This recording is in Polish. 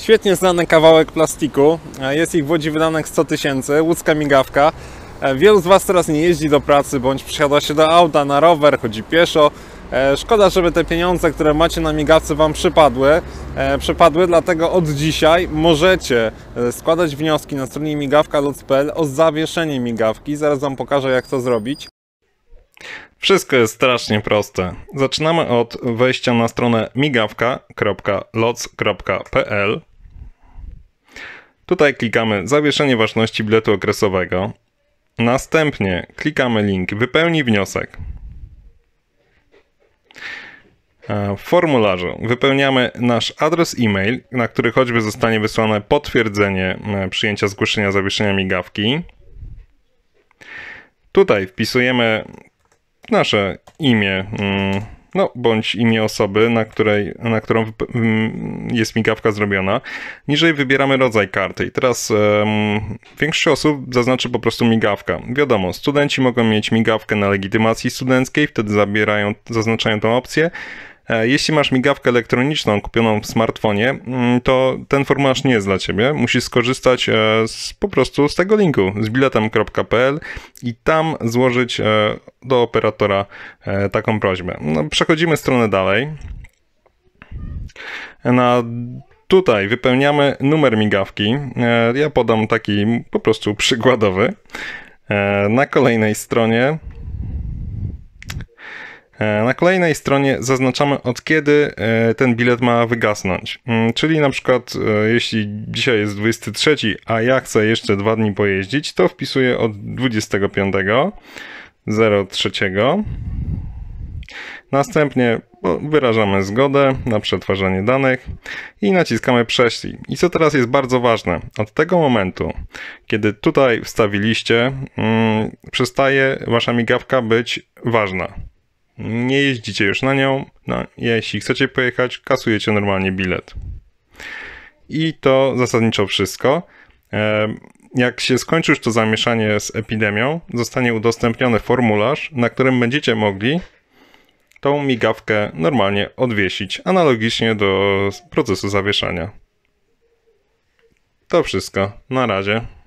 Świetnie znany kawałek plastiku. E, jest ich w Łodzi wydanych 100 tysięcy. Łódzka migawka. E, Wielu z Was teraz nie jeździ do pracy, bądź przysiada się do auta, na rower, chodzi pieszo. E, Szkoda, żeby te pieniądze, które macie na migawce Wam przypadły. Przypadły, dlatego od dzisiaj możecie składać wnioski na stronie migawka.pl o zawieszenie migawki. Zaraz Wam pokażę, jak to zrobić. Wszystko jest strasznie proste. Zaczynamy od wejścia na stronę migawka.loc.pl Tutaj klikamy zawieszenie ważności biletu okresowego. Następnie klikamy link wypełnij wniosek. E, w formularzu wypełniamy nasz adres e-mail, na który choćby zostanie wysłane potwierdzenie e, przyjęcia zgłoszenia zawieszenia migawki. Tutaj wpisujemy nasze imię mm, no, bądź imię osoby, na, której, na którą jest migawka zrobiona. Niżej wybieramy rodzaj karty i teraz um, większość osób zaznaczy po prostu migawka. Wiadomo, studenci mogą mieć migawkę na legitymacji studenckiej, wtedy zabierają, zaznaczają tą opcję. E, jeśli masz migawkę elektroniczną kupioną w smartfonie, mm, to ten formularz nie jest dla ciebie. Musisz skorzystać e, z, po prostu z tego linku, z biletem.pl i tam złożyć e, do operatora taką prośbę. No, przechodzimy stronę dalej. Na tutaj wypełniamy numer migawki. Ja podam taki po prostu przykładowy. Na kolejnej stronie E, na kolejnej stronie zaznaczamy od kiedy e, ten bilet ma wygasnąć. Mm, czyli na przykład e, jeśli dzisiaj jest 23, a ja chcę jeszcze dwa dni pojeździć, to wpisuję od 25.03. Następnie wyrażamy zgodę na przetwarzanie danych i naciskamy prześlij. I co teraz jest bardzo ważne, od tego momentu, kiedy tutaj wstawiliście, mm, przestaje wasza migawka być ważna nie jeździcie już na nią. No, jeśli chcecie pojechać, kasujecie normalnie bilet. I to zasadniczo wszystko. Jak się skończy już to zamieszanie z epidemią, zostanie udostępniony formularz, na którym będziecie mogli tą migawkę normalnie odwiesić, analogicznie do procesu zawieszania. To wszystko. Na razie.